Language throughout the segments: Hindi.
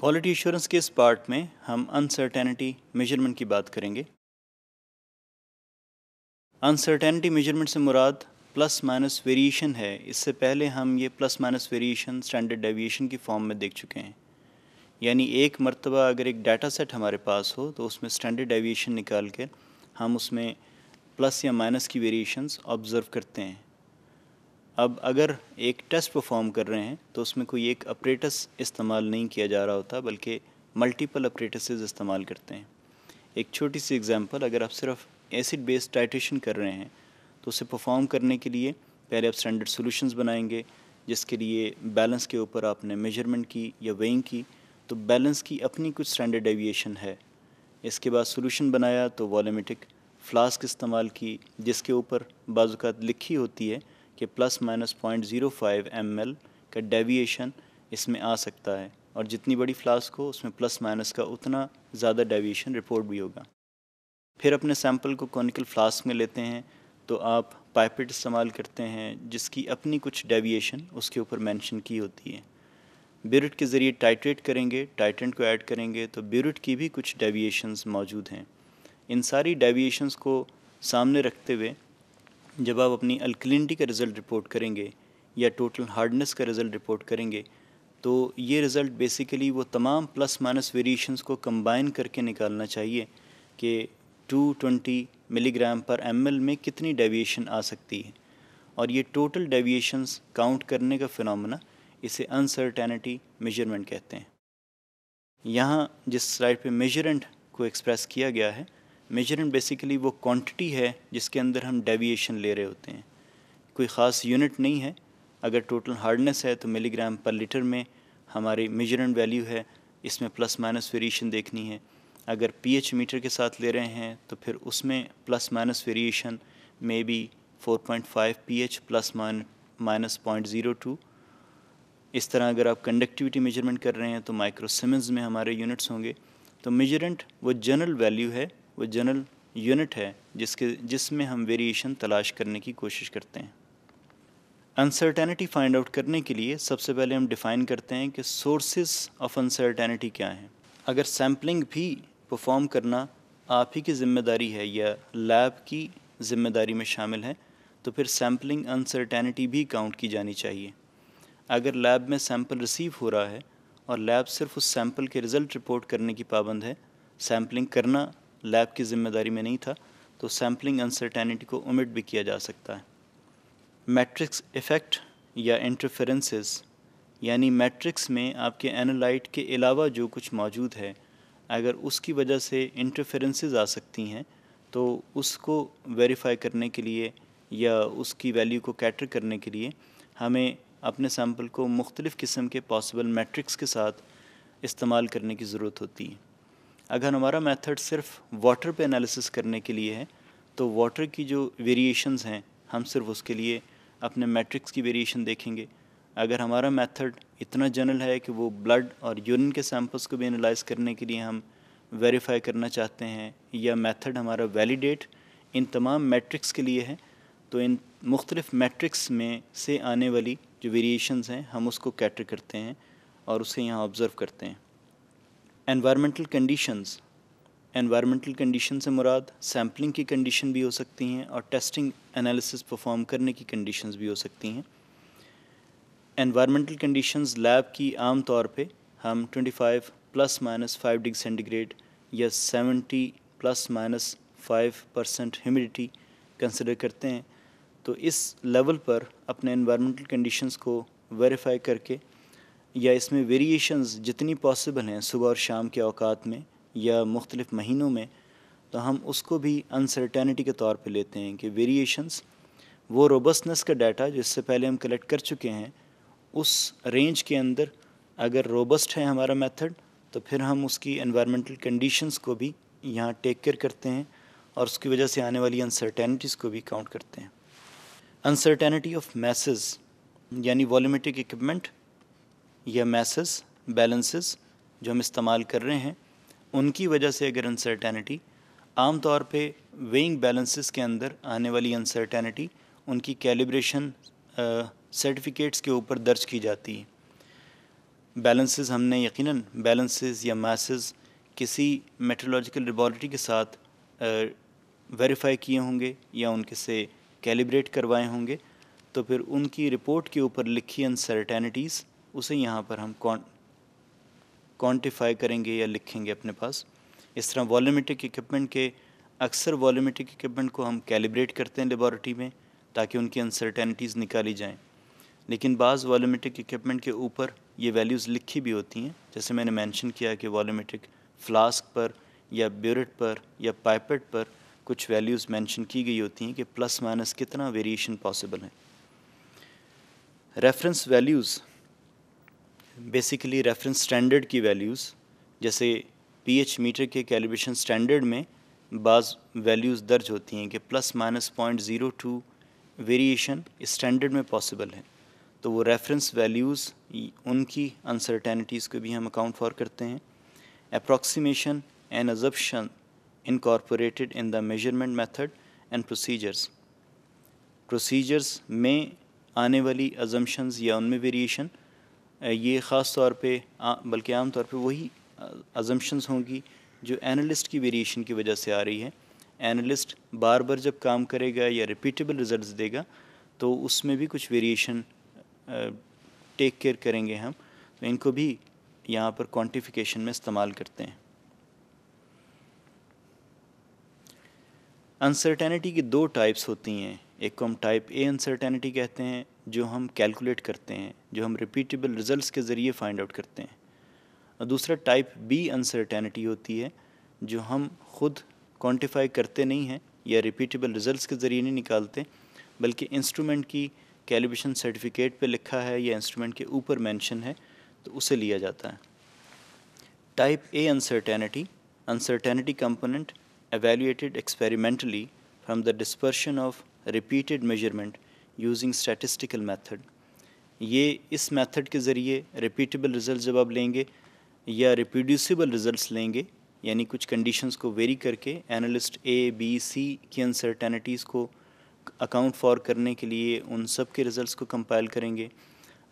क्वालिटी एश्योरेंस के इस पार्ट में हम अनसर्टेनिटी मेजरमेंट की बात करेंगे अनसर्टेनिटी मेजरमेंट से मुराद प्लस माइनस वेरिएशन है इससे पहले हम ये plus minus variation standard deviation की फॉर्म में देख चुके हैं यानी एक मरतबा अगर एक डाटा सेट हमारे पास हो तो उसमें स्टैंडर्ड डेविएशन निकाल कर हम उसमें प्लस या माइनस की वेरिएशंस ऑब्ज़र्व करते हैं अब अगर एक टेस्ट परफॉर्म कर रहे हैं तो उसमें कोई एक अप्रेटस इस्तेमाल नहीं किया जा रहा होता बल्कि मल्टीपल अप्रेटस इस्तेमाल करते हैं एक छोटी सी एग्जांपल अगर आप सिर्फ एसिड बेस्ड टाइट्रेशन कर रहे हैं तो उसे परफॉर्म करने के लिए पहले आप स्टैंडर्ड सॉल्यूशंस बनाएंगे जिसके लिए बैलेंस के ऊपर आपने मेजरमेंट की या वेइंग की तो बैलेंस की अपनी कुछ स्टैंडर्ड डेविएशन है इसके बाद सोल्यूशन बनाया तो वॉलीमेटिक फ्लास्क इस्तेमाल की जिसके ऊपर बाजुकात लिखी होती है कि plus minus point zero five M L का डेविएशन इसमें आ सकता है और जितनी बड़ी फ्लास्क हो उसमें प्लस माइनस का उतना ज़्यादा डेविएशन रिपोर्ट भी होगा फिर अपने सैम्पल को कॉनिकल फ्लास्क में लेते हैं तो आप पाइपेट इस्तेमाल करते हैं जिसकी अपनी कुछ डेविएशन उसके ऊपर मेंशन की होती है ब्यूरट के ज़रिए टाइट्रेट करेंगे टाइटेंट को ऐड करेंगे तो ब्यूरट की भी कुछ डेविएशंस मौजूद हैं इन सारी डेविएशंस को सामने रखते हुए जब आप अपनी अल्कलिनिटी का रिज़ल्ट रिपोर्ट करेंगे या टोटल हार्डनेस का रिज़ल्ट रिपोर्ट करेंगे तो ये रिज़ल्ट बेसिकली वो तमाम प्लस माइनस वेरिएशंस को कंबाइन करके निकालना चाहिए कि 220 मिलीग्राम पर एम में कितनी डेविएशन आ सकती है और ये टोटल डेविएशंस काउंट करने का फिनोमेना इसे अनसर्टेनिटी मेजरमेंट कहते हैं यहाँ जिस स्लाइड पे मेजरेंट को एक्सप्रेस किया गया है मेजरमेंट बेसिकली वो क्वांटिटी है जिसके अंदर हम डेविएशन ले रहे होते हैं कोई ख़ास यूनिट नहीं है अगर टोटल हार्डनेस है तो मिलीग्राम पर लीटर में हमारी मेजरेंट वैल्यू है इसमें प्लस माइनस वेरिएशन देखनी है अगर पीएच मीटर के साथ ले रहे हैं तो फिर उसमें plus minus variation maybe 4.5 H plus minus point zero two इस तरह अगर आप कंडक्टिविटी मेजरमेंट कर रहे हैं तो माइक्रोसिमेंस में हमारे यूनिट्स होंगे तो मेजरेंट वो जनरल वैल्यू है वो जनरल यूनिट है जिसके जिसमें हम वेरिएशन तलाश करने की कोशिश करते हैं अनसर्टेनिटी फाइंड आउट करने के लिए सबसे पहले हम डिफ़ाइन करते हैं कि सोर्सेज ऑफ अनसर्टेनिटी क्या हैं अगर सैम्पलिंग भी परफॉर्म करना आप ही की जिम्मेदारी है या लैब की जिम्मेदारी में शामिल है तो फिर सैम्पलिंग अनसर्टेनिटी भी काउंट की जानी चाहिए अगर लैब में सैम्पल रिसीव हो रहा है और लैब सिर्फ उस सैम्पल के रिज़ल्ट रिपोर्ट करने की पाबंद है सैम्पलिंग करना लैब की जिम्मेदारी में नहीं था तो सैम्पलिंग अनसर्टेनिटी को उमिट भी किया जा सकता है मैट्रिक्स इफ़ेक्ट या इंटरफेरेंसेस यानी मैट्रिक्स में आपके एनालाइट के अलावा जो कुछ मौजूद है अगर उसकी वजह से इंटरफेरेंसेस आ सकती हैं तो उसको वेरीफाई करने के लिए या उसकी वैल्यू को कैटर करने के लिए हमें अपने सैम्पल को मुख्तलिफ़ किस्म के पॉसिबल मैट्रिक्स के साथ इस्तेमाल करने की ज़रूरत होती है अगर हमारा मेथड सिर्फ वाटर पे एनालिसिस करने के लिए है तो वाटर की जो वेरिएशंस हैं हम सिर्फ उसके लिए अपने मैट्रिक्स की वेरिएशन देखेंगे अगर हमारा मेथड इतना जनरल है कि वो ब्लड और यूरिन के सैंपल्स को भी एनालाइज करने के लिए हम वेरीफाई करना चाहते हैं या मेथड हमारा वैलिडेट इन तमाम मैट्रिक्स के लिए है तो इन मुख्तलिफ़ मैट्रिक्स में से आने वाली जो वेरिएशंस हैं हम उसको कैटर करते हैं और उसे यहाँ ऑब्ज़र्व करते हैं एनवायरमेंटल कंडीशंस एनवायरमेंटल कंडीशन से मुराद सैम्पलिंग की कंडीशन भी हो सकती हैं और टेस्टिंग एनालिसिस परफॉर्म करने की कंडीशंस भी हो सकती हैं एनवायरमेंटल कंडीशंस लैब की आम तौर पे हम 25 plus minus five degree centigrade या 70 plus minus five percent humidity consider करते हैं तो इस लेवल पर अपने इन्वामेंटल कंडीशंस को वेरीफाई करके या इसमें वेरिएशंस जितनी पॉसिबल हैं सुबह और शाम के अवकात में या मुख्तलिफ़ महीनों में तो हम उसको भी अनसर्टेनिटी के तौर पे लेते हैं कि वेरिएशंस वो रोबस्टनेस का डाटा जिससे पहले हम कलेक्ट कर चुके हैं उस रेंज के अंदर अगर रोबस्ट है हमारा मेथड तो फिर हम उसकी एनवायरमेंटल कंडीशंस को भी यहाँ टेक केयर करते हैं और उसकी वजह से आने वाली अनसर्टेनिटीज़ को भी काउंट करते हैं अनसर्टेनिटी ऑफ मैसेज यानी वॉलीमेटिक इक्विपमेंट या मैसेस बैलेंसेस जो हम इस्तेमाल कर रहे हैं उनकी वजह से अगर अनसर्टेनिटी आम तौर पे वेइंग बैलेंसेस के अंदर आने वाली अनसर्टेनिटी उनकी कैलिब्रेशन सर्टिफिकेट्स के ऊपर दर्ज की जाती है बैलेंसेस हमने यकीनन बैलेंसेस या मैसेस किसी मेट्रोलॉजिकल लेबॉरटरी के साथ वेरीफाई किए होंगे या उनके से कैलिब्रेट करवाए होंगे तो फिर उनकी रिपोर्ट के ऊपर लिखी अनसर्टेनिटीज़ उसे यहाँ पर हम कौन क्वान्टिफाई करेंगे या लिखेंगे अपने पास इस तरह वॉल्यूमेटिक इक्विपमेंट के अक्सर वॉल्यूमेटिक इक्विपमेंट को हम कैलिब्रेट करते हैं लेबॉरटरी में ताकि उनकी अनसर्टेनिटीज़ निकाली जाएँ लेकिन बाज़ वॉल्यूमेटिक इक्विपमेंट के ऊपर ये वैल्यूज़ लिखी भी होती हैं जैसे मैंने मैंशन किया कि वॉलीमेटिक फ्लास्क पर या ब्यूरेट पर या पाइपेट पर कुछ वैल्यूज़ मैंशन की गई होती हैं कि प्लस माइनस कितना वेरिएशन पॉसिबल है reference values basically reference standard की वैल्यूज़ जैसे पीएच मीटर के कैलिब्रेशन स्टैंडर्ड में बाज़ वैल्यूज़ दर्ज होती हैं कि plus minus point zero two variation standard में पॉसिबल है तो वो रेफरेंस वैल्यूज़ उनकी अनसर्टेनिटीज़ को भी हम अकाउंट फॉर करते हैं approximation and assumption incorporated in the measurement method and procedures procedures में आने वाली अजम्पन्स या उनमें वेरिएशन ये ख़ास तौर पर बल्कि आम तौर पर वही अजम्पन्स होंगी जो एनालिस्ट की वेरिएशन की वजह से आ रही है एनालिस्ट बार बार जब काम करेगा या रिपीटेबल रिजल्ट्स देगा तो उसमें भी कुछ वेरिएशन टेक केयर करेंगे हम तो इनको भी यहाँ पर क्वांटिफिकेशन में इस्तेमाल करते हैं अनसर्टेनिटी की दो टाइप्स होती हैं एक को हम टाइप ए अनसर्टेनिटी कहते हैं जो हम कैलकुलेट करते हैं जो हम रिपीटेबल रिजल्ट्स के ज़रिए फाइंड आउट करते हैं और दूसरा टाइप बी अनसर्टेनिटी होती है जो हम खुद क्वांटिफाई करते नहीं हैं या रिपीटेबल रिजल्ट्स के ज़रिए नहीं निकालते बल्कि इंस्ट्रूमेंट की कैलिब्रेशन सर्टिफिकेट पे लिखा है या इंस्ट्रूमेंट के ऊपर मेंशन है तो उसे लिया जाता है type A uncertainty uncertainty component evaluated experimentally from the dispersion of repeated measurement using statistical method ये इस मेथड के ज़रिए रिपीटेबल रिजल्ट जब आप लेंगे या रिप्रोड्यूसिबल रिजल्ट्स लेंगे यानी कुछ कंडीशंस को वेरी करके एनालिस्ट ए बी सी की अनसर्टेनिटीज़ को अकाउंट फॉर करने के लिए उन सब के रिज़ल्ट को कंपाइल करेंगे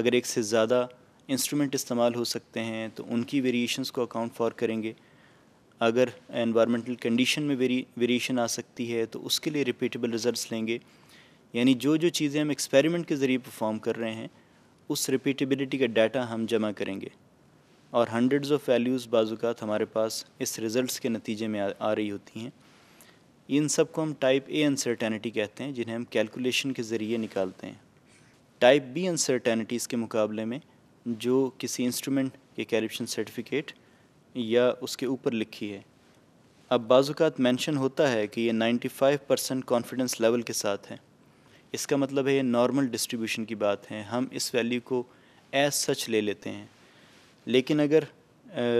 अगर एक से ज़्यादा इंस्ट्रूमेंट इस्तेमाल हो सकते हैं तो उनकी वेरिएशंस को अकाउंट फॉर करेंगे अगर एनवायरमेंटल कंडीशन में वेरी वेरिएशन आ सकती है तो उसके लिए रिपीटेबल रिजल्ट्स लेंगे यानी जो जो चीज़ें हम एक्सपेरिमेंट के ज़रिए परफॉर्म कर रहे हैं उस रिपीटेबिलिटी का डाटा हम जमा करेंगे और हंड्रेड्स ऑफ़ वैल्यूज़ बाज़ात हमारे पास इस रिज़ल्ट के नतीजे में आ, आ रही होती हैं इन सब को हम टाइप ए अनसर्टेनिटी कहते हैं जिन्हें हम कैलकुलेशन के ज़रिए निकालते हैं टाइप बी अनसर्टेनिटीज़ के मुकाबले में जो किसी इंस्ट्रूमेंट के कैरिप्शन सर्टिफिकेट या उसके ऊपर लिखी है अब बाज़ात मेंशन होता है कि ये 95 परसेंट कॉन्फिडेंस लेवल के साथ है इसका मतलब है ये नॉर्मल डिस्ट्रीब्यूशन की बात है हम इस वैल्यू को एज सच ले लेते हैं लेकिन अगर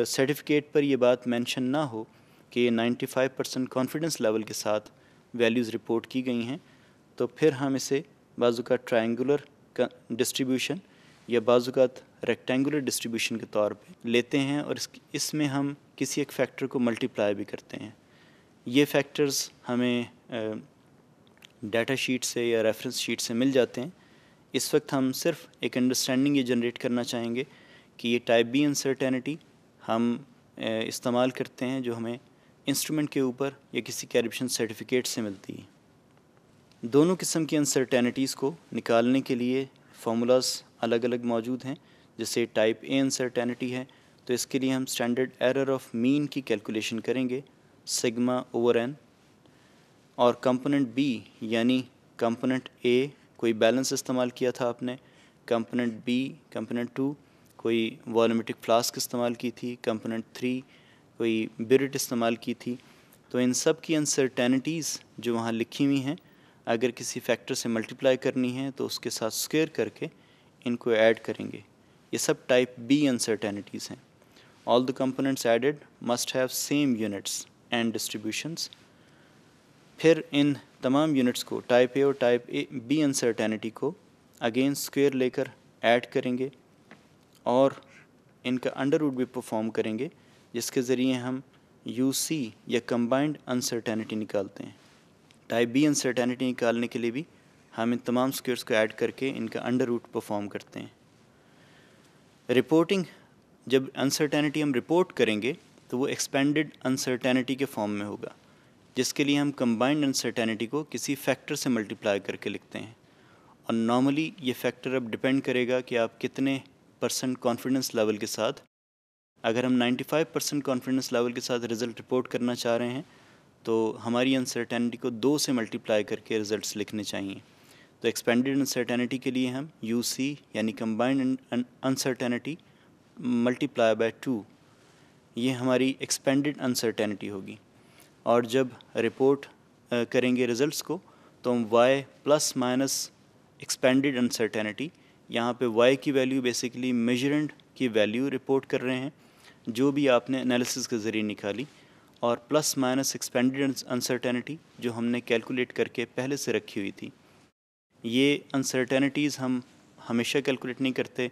सर्टिफिकेट uh, पर यह बात मेंशन ना हो कि ये 95 परसेंट कॉन्फिडेंस लेवल के साथ वैल्यूज़ रिपोर्ट की गई हैं तो फिर हम इसे बाजू का ट्रायंगुलर डिस्ट्रीब्यूशन या बाजू का रेक्टेंगुलर डिस्ट्रीब्यूशन के तौर पे लेते हैं और इसमें इस हम किसी एक फैक्टर को मल्टीप्लाई भी करते हैं ये फैक्टर्स हमें डाटा शीट से या रेफरेंस शीट से मिल जाते हैं इस वक्त हम सिर्फ एक अंडरस्टैंडिंग ये जनरेट करना चाहेंगे कि ये टाइप बी अनसर्टेनिटी हम इस्तेमाल करते हैं जो हमें इंस्ट्रूमेंट के ऊपर या किसी कैरिप्शन सर्टिफिकेट से मिलती है दोनों किस्म की अनसर्टेनिटीज़ को निकालने के लिए फार्मूलाज अलग अलग मौजूद हैं जैसे टाइप ए अनसर्टेनिटी है तो इसके लिए हम स्टैंडर्ड एरर ऑफ मीन की कैलकुलेशन करेंगे सिग्मा ओवर एन और कंपोनेंट बी यानी कंपोनेंट ए कोई बैलेंस इस्तेमाल किया था आपने कंपोनेंट बी कंपोनेंट टू कोई वॉलमेटिक फ्लास्क इस्तेमाल की थी कंपोनेंट थ्री कोई बिरट इस्तेमाल की थी तो इन सब की अनसर्टेनिटीज़ जो वहाँ लिखी हुई हैं अगर किसी फैक्टर से मल्टीप्लाई करनी है तो उसके साथ स्क्वेयर करके इनको ऐड करेंगे ये सब टाइप बी अनसर्टेनिटीज़ हैं all the components added must have same units and distributions फिर इन तमाम यूनिट्स को टाइप ए और टाइप ए बी अनसर्टेनिटी को अगेन स्क्वेयर लेकर ऐड करेंगे और इनका अंडर रूट भी परफॉर्म करेंगे जिसके ज़रिए हम यू सी या कम्बाइंड अनसर्टेनिटी निकालते हैं टाइप बी अनसर्टेनिटी निकालने के लिए भी हम इन तमाम स्क्वेयर्स को ऐड करके इनका अंडर रूट परफॉर्म करते हैं रिपोर्टिंग जब अनसर्टेनिटी हम रिपोर्ट करेंगे तो वो एक्सपेंडेड अनसर्टेनिटी के फॉर्म में होगा जिसके लिए हम कंबाइंड अनसर्टेनिटी को किसी फैक्टर से मल्टीप्लाई करके लिखते हैं और नॉर्मली ये फैक्टर अब डिपेंड करेगा कि आप कितने परसेंट कॉन्फिडेंस लेवल के साथ अगर हम 95 परसेंट कॉन्फिडेंस लेवल के साथ रिज़ल्ट रिपोर्ट करना चाह रहे हैं तो हमारी अनसर्टेनिटी को दो से मल्टीप्लाई करके रिजल्ट लिखने चाहिए तो एक्सपेंडेड अनसर्टेनिटी के लिए हम यू सी यानी combined uncertainty multiply by two ये हमारी एक्सपेंडेड अनसर्टेनिटी होगी और जब रिपोर्ट करेंगे रिजल्ट्स को तो हम Y plus minus expanded uncertainty यहाँ पे वाई की वैल्यू बेसिकली मेजरेंट की वैल्यू रिपोर्ट कर रहे हैं जो भी आपने एनालिसिस के ज़रिए निकाली और प्लस माइनस एक्सपेंडेड अनसर्टेनिटी जो हमने कैलकुलेट करके पहले से रखी हुई थी ये अनसर्टेनिटीज़ हम हमेशा कैलकुलेट नहीं करते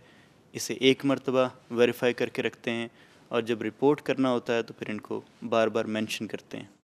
इसे एक मरतबा वेरीफाई करके रखते हैं और जब रिपोर्ट करना होता है तो फिर इनको बार बार मेंशन करते हैं